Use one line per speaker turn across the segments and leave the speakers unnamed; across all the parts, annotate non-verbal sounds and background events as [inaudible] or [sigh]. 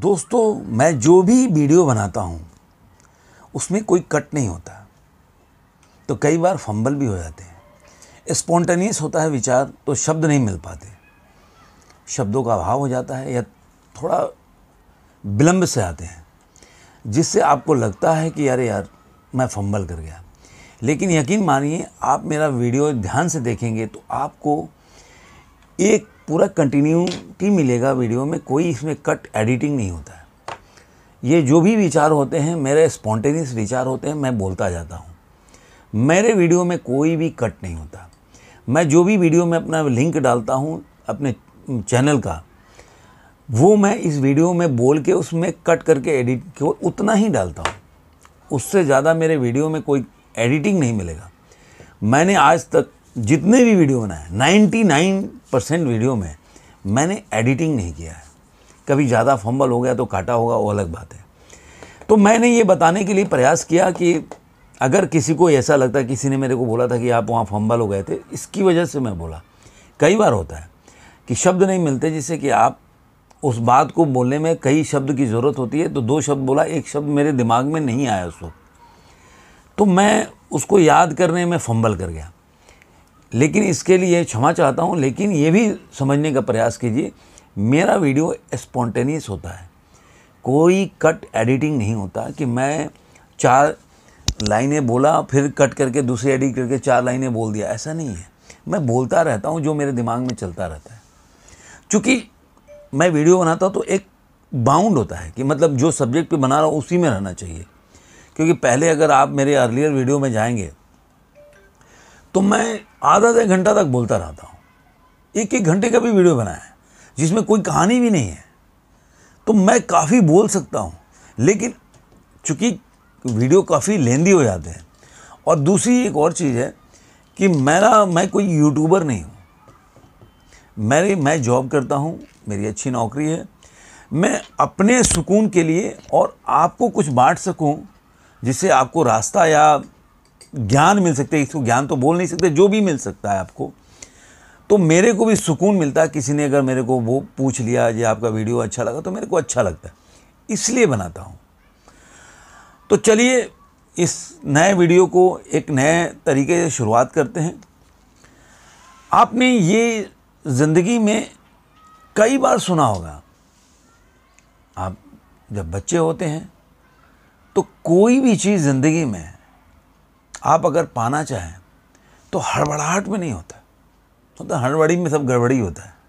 दोस्तों मैं जो भी वीडियो बनाता हूँ उसमें कोई कट नहीं होता तो कई बार फंबल भी हो जाते हैं स्पॉन्टेनियस होता है विचार तो शब्द नहीं मिल पाते शब्दों का अभाव हो जाता है या थोड़ा विलम्ब से आते हैं जिससे आपको लगता है कि यार यार मैं फंबल कर गया लेकिन यकीन मानिए आप मेरा वीडियो ध्यान से देखेंगे तो आपको एक पूरा कंटिन्यूटी मिलेगा वीडियो में कोई इसमें कट एडिटिंग नहीं होता है ये जो भी विचार होते हैं मेरे स्पॉन्टेनियस विचार होते हैं मैं बोलता जाता हूँ मेरे वीडियो में कोई भी कट नहीं होता मैं जो भी वीडियो में अपना लिंक डालता हूँ अपने चैनल का वो मैं इस वीडियो में बोल के उसमें कट करके एडिट केवल उतना ही डालता हूँ उससे ज़्यादा मेरे वीडियो में कोई एडिटिंग नहीं मिलेगा मैंने आज तक जितने भी वीडियो बनाए 99 परसेंट वीडियो में मैंने एडिटिंग नहीं किया है कभी ज़्यादा फंबल हो गया तो काटा होगा वो अलग बात है तो मैंने ये बताने के लिए प्रयास किया कि अगर किसी को ऐसा लगता किसी ने मेरे को बोला था कि आप वहाँ फंबल हो गए थे इसकी वजह से मैं बोला कई बार होता है कि शब्द नहीं मिलते जिससे कि आप उस बात को बोलने में कई शब्द की ज़रूरत होती है तो दो शब्द बोला एक शब्द मेरे दिमाग में नहीं आया उस वक्त तो मैं उसको याद करने में फंबल कर गया लेकिन इसके लिए क्षमा चाहता हूँ लेकिन ये भी समझने का प्रयास कीजिए मेरा वीडियो स्पॉन्टेनियस होता है कोई कट एडिटिंग नहीं होता कि मैं चार लाइनें बोला फिर कट करके दूसरी एडिट करके चार लाइनें बोल दिया ऐसा नहीं है मैं बोलता रहता हूँ जो मेरे दिमाग में चलता रहता है चूँकि मैं वीडियो बनाता हूँ तो एक बाउंड होता है कि मतलब जो सब्जेक्ट पे बना रहा हूँ उसी में रहना चाहिए क्योंकि पहले अगर आप मेरे अर्लियर वीडियो में जाएंगे तो मैं आधा आधा घंटा तक बोलता रहता हूँ एक एक घंटे का भी वीडियो बनाया है जिसमें कोई कहानी भी नहीं है तो मैं काफ़ी बोल सकता हूँ लेकिन चूँकि वीडियो काफ़ी लेंदी हो जाते हैं और दूसरी एक और चीज़ है कि मेरा मैं कोई यूट्यूबर नहीं हूँ मेरी मैं जॉब करता हूँ मेरी अच्छी नौकरी है मैं अपने सुकून के लिए और आपको कुछ बांट सकूँ जिससे आपको रास्ता या ज्ञान मिल सकते इसको ज्ञान तो बोल नहीं सकते जो भी मिल सकता है आपको तो मेरे को भी सुकून मिलता है किसी ने अगर मेरे को वो पूछ लिया जी आपका वीडियो अच्छा लगा तो मेरे को अच्छा लगता है इसलिए बनाता हूँ तो चलिए इस नए वीडियो को एक नए तरीके से शुरुआत करते हैं आपने ये ज़िंदगी में कई बार सुना होगा आप जब बच्चे होते हैं तो कोई भी चीज़ ज़िंदगी में आप अगर पाना चाहें तो हड़बड़ाहट में नहीं होता मतलब हड़बड़ी में सब गड़बड़ी होता है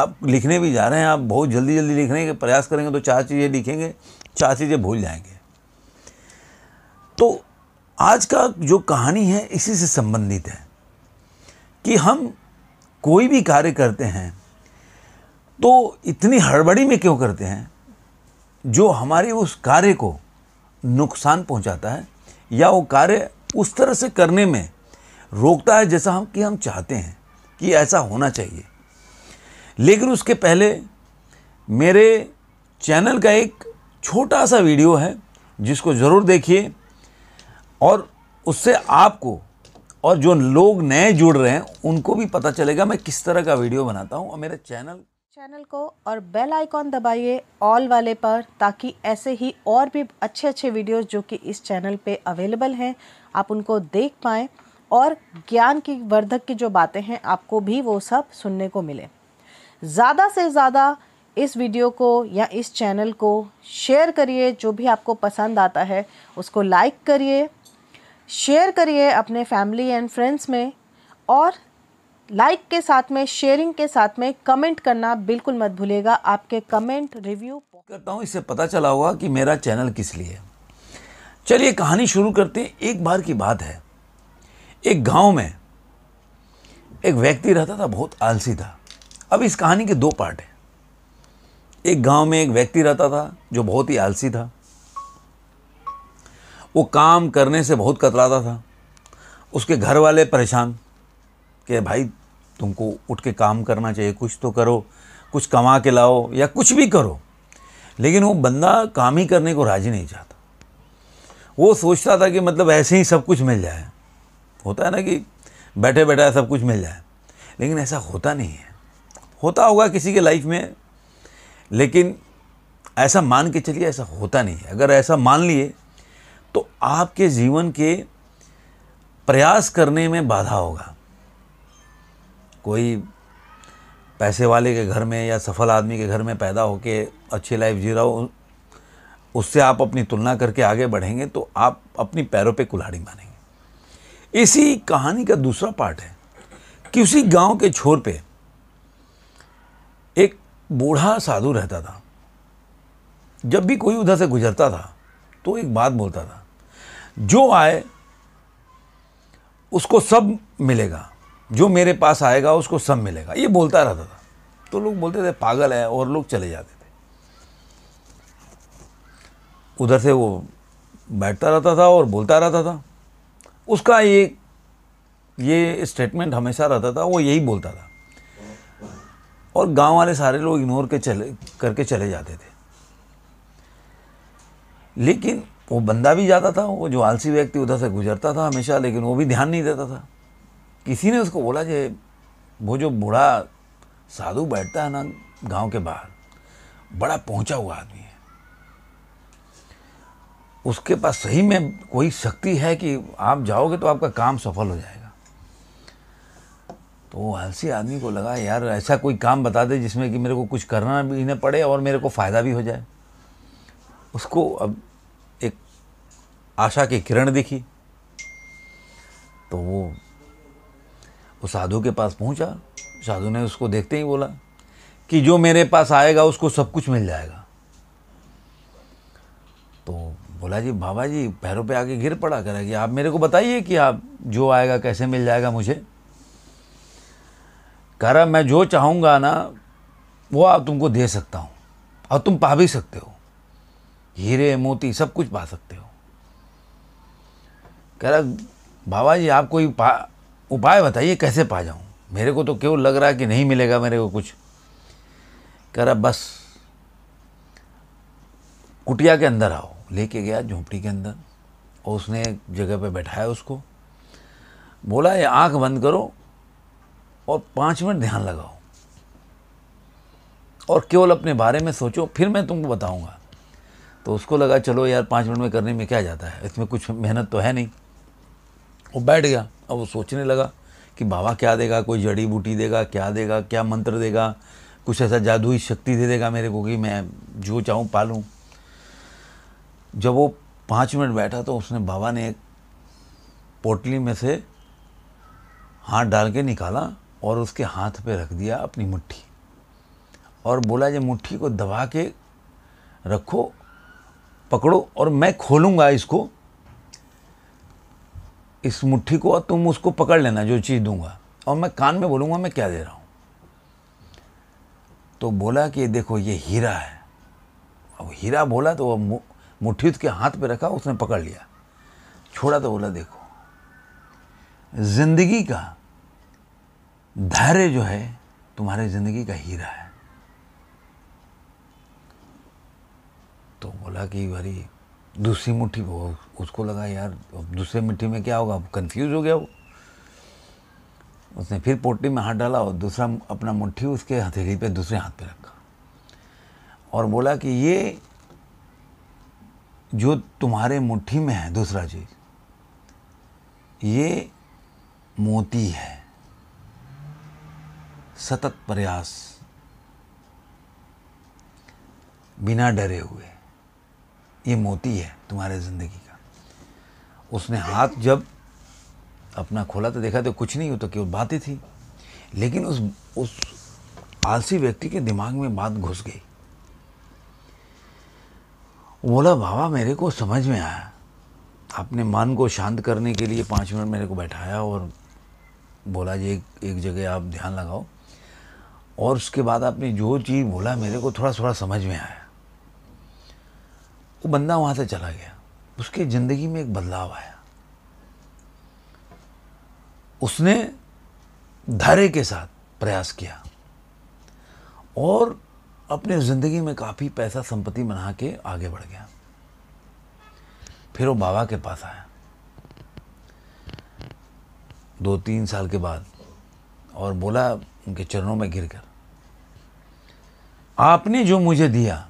आप लिखने भी जा रहे हैं आप बहुत जल्दी जल्दी लिखने के प्रयास करेंगे तो चार चीज़ें लिखेंगे चार चीज़ें भूल जाएंगे तो आज का जो कहानी है इसी से संबंधित है कि हम कोई भी कार्य करते हैं तो इतनी हड़बड़ी में क्यों करते हैं जो हमारे उस कार्य को नुकसान पहुंचाता है या वो कार्य उस तरह से करने में रोकता है जैसा हम कि हम चाहते हैं कि ऐसा होना चाहिए लेकिन उसके पहले मेरे चैनल का एक छोटा सा वीडियो है जिसको ज़रूर देखिए और उससे आपको और जो लोग नए जुड़ रहे हैं उनको भी पता चलेगा मैं किस तरह का वीडियो बनाता हूँ और मेरे चैनल चैनल को और बेल आइकॉन दबाइए ऑल वाले पर ताकि ऐसे ही और भी अच्छे अच्छे वीडियोस जो कि इस चैनल पे अवेलेबल हैं आप उनको देख पाएँ और ज्ञान की वर्धक की जो बातें हैं आपको भी वो सब सुनने को मिले ज़्यादा से ज़्यादा इस वीडियो को या इस चैनल को शेयर करिए जो भी आपको पसंद आता है उसको लाइक करिए शेयर करिए अपने फैमिली एंड फ्रेंड्स में और लाइक के साथ में शेयरिंग के साथ में कमेंट करना बिल्कुल मत भूलेगा आपके कमेंट रिव्यू करता हूँ इससे पता चला होगा कि मेरा चैनल किस लिए चलिए कहानी शुरू करते हैं एक बार की बात है एक गांव में एक व्यक्ति रहता था बहुत आलसी था अब इस कहानी के दो पार्ट हैं एक गांव में एक व्यक्ति रहता था जो बहुत ही आलसी था वो काम करने से बहुत कतराता था उसके घर वाले परेशान कि भाई तुमको उठ के काम करना चाहिए कुछ तो करो कुछ कमा के लाओ या कुछ भी करो लेकिन वो बंदा काम ही करने को राजी नहीं चाहता वो सोचता था कि मतलब ऐसे ही सब कुछ मिल जाए होता है ना कि बैठे बैठे सब कुछ मिल जाए लेकिन ऐसा होता नहीं है होता होगा किसी के लाइफ में लेकिन ऐसा मान के चलिए ऐसा होता नहीं है अगर ऐसा मान लिए तो आपके जीवन के प्रयास करने में बाधा होगा कोई पैसे वाले के घर में या सफल आदमी के घर में पैदा होके अच्छी लाइफ जी रहा हो उससे आप अपनी तुलना करके आगे बढ़ेंगे तो आप अपनी पैरों पे कुल्हाड़ी मारेंगे इसी कहानी का दूसरा पार्ट है कि उसी गांव के छोर पे एक बूढ़ा साधु रहता था जब भी कोई उधर से गुजरता था तो एक बात बोलता था जो आए उसको सब मिलेगा जो मेरे पास आएगा उसको सब मिलेगा ये बोलता रहता था तो लोग बोलते थे पागल है और लोग चले जाते थे उधर से वो बैठता रहता था और बोलता रहता था उसका ये ये स्टेटमेंट हमेशा रहता था वो यही बोलता था और गांव वाले सारे लोग इग्नोर के चले करके चले जाते थे लेकिन वो बंदा भी जाता था वो जो आलसी व्यक्ति उधर से गुजरता था हमेशा लेकिन वो भी ध्यान नहीं देता था किसी ने उसको बोला कि वो जो बूढ़ा साधु बैठता है ना गांव के बाहर बड़ा पहुंचा हुआ आदमी है उसके पास सही में कोई शक्ति है कि आप जाओगे तो आपका काम सफल हो जाएगा तो वो आलसी आदमी को लगा यार ऐसा कोई काम बता दे जिसमें कि मेरे को कुछ करना भी न पड़े और मेरे को फ़ायदा भी हो जाए उसको अब एक आशा की किरण दिखी तो वो वो साधु के पास पहुंचा साधु ने उसको देखते ही बोला कि जो मेरे पास आएगा उसको सब कुछ मिल जाएगा तो बोला जी बाबा जी पैरों पे आके गिर पड़ा करा कि आप मेरे को बताइए कि आप जो आएगा कैसे मिल जाएगा मुझे कह रहा मैं जो चाहूँगा ना वो आप तुमको दे सकता हूँ और तुम पा भी सकते हो हीरे मोती सब कुछ पा सकते हो कह रहा बाबा जी आप कोई पा उपाय बताइए कैसे पा जाऊँ मेरे को तो क्यों लग रहा है कि नहीं मिलेगा मेरे को कुछ कह रहा बस कुटिया के अंदर आओ लेके गया झोंपड़ी के अंदर और उसने एक जगह पे बैठाया उसको बोला ये आंख बंद करो और पाँच मिनट ध्यान लगाओ और केवल अपने बारे में सोचो फिर मैं तुमको बताऊंगा तो उसको लगा चलो यार पाँच मिनट में करने में क्या जाता है इसमें कुछ मेहनत तो है नहीं वो बैठ गया अब वो सोचने लगा कि बाबा क्या देगा कोई जड़ी बूटी देगा क्या देगा क्या मंत्र देगा कुछ ऐसा जादुई शक्ति दे देगा मेरे को कि मैं जो चाहूँ पालूँ जब वो पाँच मिनट बैठा तो उसने बाबा ने एक पोटली में से हाथ डाल के निकाला और उसके हाथ पे रख दिया अपनी मुट्ठी और बोला ये मुट्ठी को दबा के रखो पकड़ो और मैं खोलूँगा इसको इस मुट्ठी को और तुम उसको पकड़ लेना जो चीज़ दूंगा और मैं कान में बोलूँगा मैं क्या दे रहा हूँ तो बोला कि देखो ये हीरा है अब हीरा बोला तो वह मुट्ठी उसके हाथ पे रखा उसने पकड़ लिया छोड़ा तो बोला देखो जिंदगी का धैर्य जो है तुम्हारे जिंदगी का हीरा है तो बोला कि भारी दूसरी मुट्ठी वो उसको लगा यार अब दूसरे मिट्टी में क्या होगा कंफ्यूज हो गया वो उसने फिर पोटली में हाथ डाला और दूसरा अपना मुट्ठी उसके हथेली पे दूसरे हाथ पे रखा और बोला कि ये जो तुम्हारे मुट्ठी में है दूसरा चीज ये मोती है सतत प्रयास बिना डरे हुए ये मोती है तुम्हारे ज़िंदगी का उसने हाथ जब अपना खोला तो देखा तो कुछ नहीं हो तो केवल बातें थी लेकिन उस उस आलसी व्यक्ति के दिमाग में बात घुस गई बोला बाबा मेरे को समझ में आया अपने मन को शांत करने के लिए पाँच मिनट मेरे को बैठाया और बोला जी एक, एक जगह आप ध्यान लगाओ और उसके बाद आपने जो चीज़ बोला मेरे को थोड़ा थोड़ा समझ में आया वो बंदा वहां से चला गया उसके ज़िंदगी में एक बदलाव आया उसने धैर्य के साथ प्रयास किया और अपने ज़िंदगी में काफ़ी पैसा संपत्ति बना के आगे बढ़ गया फिर वो बाबा के पास आया दो तीन साल के बाद और बोला उनके चरणों में गिरकर कर आपने जो मुझे दिया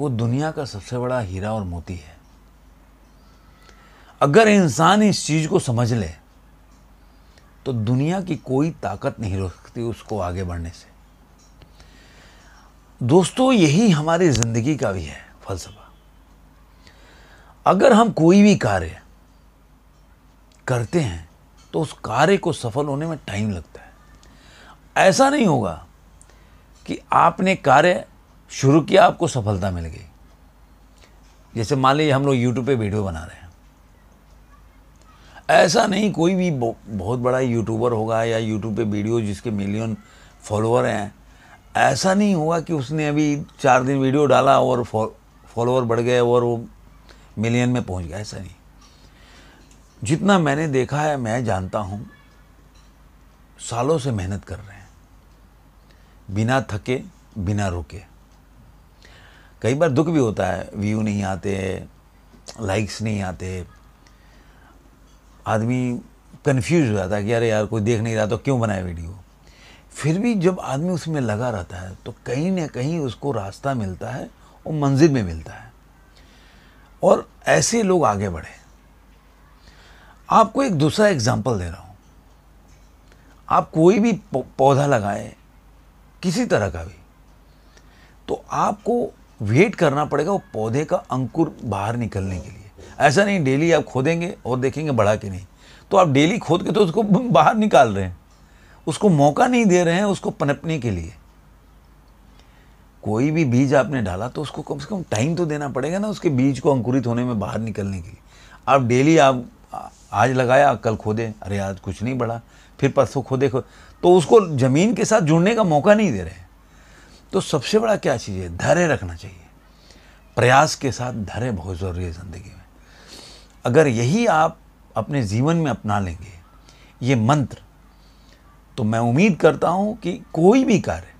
वो दुनिया का सबसे बड़ा हीरा और मोती है अगर इंसान इस चीज़ को समझ ले तो दुनिया की कोई ताकत नहीं रोक सकती उसको आगे बढ़ने से दोस्तों यही हमारी ज़िंदगी का भी है फलसफा अगर हम कोई भी कार्य करते हैं तो उस कार्य को सफल होने में टाइम लगता है ऐसा नहीं होगा कि आपने कार्य शुरू किया आपको सफलता मिल गई जैसे मान लीजिए हम लोग यूट्यूब पे वीडियो बना रहे हैं ऐसा नहीं कोई भी बहुत बड़ा यूट्यूबर होगा या यूट्यूब पे वीडियो जिसके मिलियन फॉलोअर हैं ऐसा नहीं हुआ कि उसने अभी चार दिन वीडियो डाला और फॉलोअर बढ़ गए और वो मिलियन में पहुंच गया ऐसा नहीं जितना मैंने देखा है मैं जानता हूं सालों से मेहनत कर रहे हैं बिना थके बिना रुके कई बार दुख भी होता है व्यू नहीं आते लाइक्स नहीं आते आदमी कन्फ्यूज हो जाता है कि अरे यार कोई देख नहीं रहा तो क्यों बनाए वीडियो फिर भी जब आदमी उसमें लगा रहता है तो कहीं ना कहीं उसको रास्ता मिलता है और मंजिल में मिलता है और ऐसे लोग आगे बढ़े आपको एक दूसरा एग्जाम्पल दे रहा हूँ आप कोई भी पौधा लगाए किसी तरह का भी तो आपको वेट करना पड़ेगा वो पौधे का अंकुर बाहर निकलने के लिए ऐसा नहीं डेली आप खोदेंगे और देखेंगे बढ़ा के नहीं तो आप डेली खोद के तो उसको [laughs] बाहर निकाल रहे हैं उसको मौका नहीं दे रहे हैं उसको पनपने के लिए कोई भी बीज आपने डाला तो उसको कम से कम टाइम तो देना पड़ेगा ना उसके बीज को अंकुरित होने में बाहर निकलने के लिए आप डेली आप आज लगाया कल खोदे अरे आज कुछ नहीं बढ़ा फिर परसों खोदे खो तो उसको ज़मीन के साथ जुड़ने का मौका नहीं दे रहे हैं तो सबसे बड़ा क्या चीज़ है धैर्य रखना चाहिए प्रयास के साथ धैर्य बहुत ज़रूरी है ज़िंदगी में अगर यही आप अपने जीवन में अपना लेंगे ये मंत्र तो मैं उम्मीद करता हूँ कि कोई भी कार्य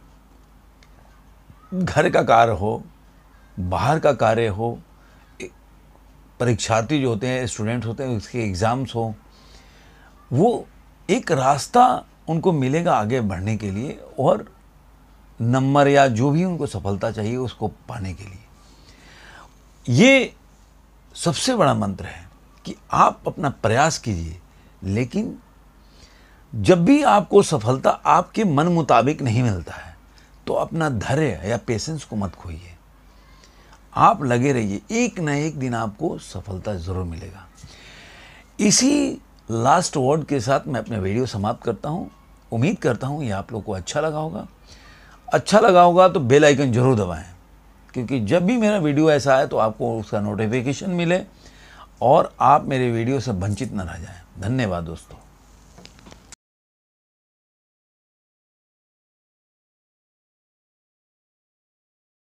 घर का कार्य हो बाहर का कार्य हो परीक्षार्थी जो होते हैं स्टूडेंट्स होते हैं उसके एग्ज़ाम्स हों वो एक रास्ता उनको मिलेगा आगे बढ़ने के लिए और नंबर या जो भी उनको सफलता चाहिए उसको पाने के लिए ये सबसे बड़ा मंत्र है कि आप अपना प्रयास कीजिए लेकिन जब भी आपको सफलता आपके मन मुताबिक नहीं मिलता है तो अपना धैर्य या पेशेंस को मत खोइए आप लगे रहिए एक न एक दिन आपको सफलता ज़रूर मिलेगा इसी लास्ट वर्ड के साथ मैं अपने वीडियो समाप्त करता हूँ उम्मीद करता हूँ ये आप लोग को अच्छा लगा होगा अच्छा लगा होगा तो बेल आइकन जरूर दबाएं क्योंकि जब भी मेरा वीडियो ऐसा आए तो आपको उसका नोटिफिकेशन मिले और आप मेरे वीडियो से वंचित न रह जाएं धन्यवाद दोस्तों